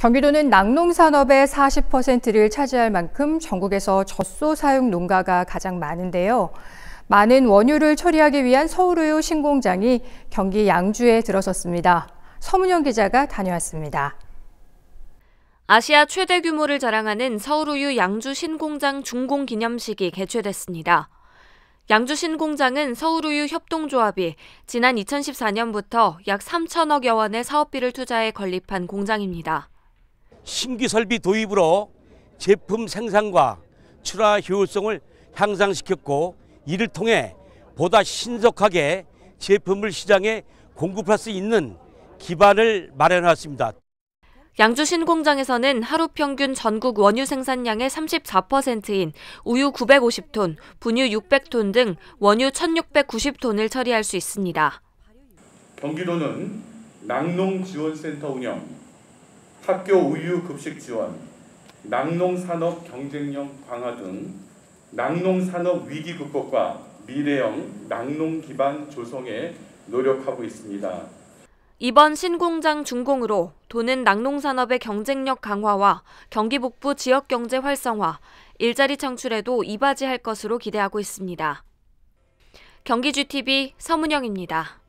경기도는 낙농산업의 40%를 차지할 만큼 전국에서 젖소 사용 농가가 가장 많은데요. 많은 원유를 처리하기 위한 서울우유 신공장이 경기 양주에 들어섰습니다. 서문영 기자가 다녀왔습니다. 아시아 최대 규모를 자랑하는 서울우유 양주 신공장 준공 기념식이 개최됐습니다. 양주 신공장은 서울우유 협동조합이 지난 2014년부터 약 3천억여 원의 사업비를 투자해 건립한 공장입니다. 신기 설비 도입으로 제품 생산과 출하 효율성을 향상시켰고 이를 통해 보다 신속하게 제품을 시장에 공급할 수 있는 기반을 마련하였습니다. 양주 신공장에서는 하루 평균 전국 원유 생산량의 34%인 우유 950톤, 분유 600톤 등 원유 1,690톤을 처리할 수 있습니다. 경기도는 낙농지원센터 운영, 학교 우유 급식 지원, 낙농산업 경쟁력 강화 등 낙농산업 위기 극복과 미래형 낙농 기반 조성에 노력하고 있습니다. 이번 신공장 준공으로 도는 낙농산업의 경쟁력 강화와 경기 북부 지역 경제 활성화, 일자리 창출에도 이바지할 것으로 기대하고 있습니다. 경기GTV 서문영입니다.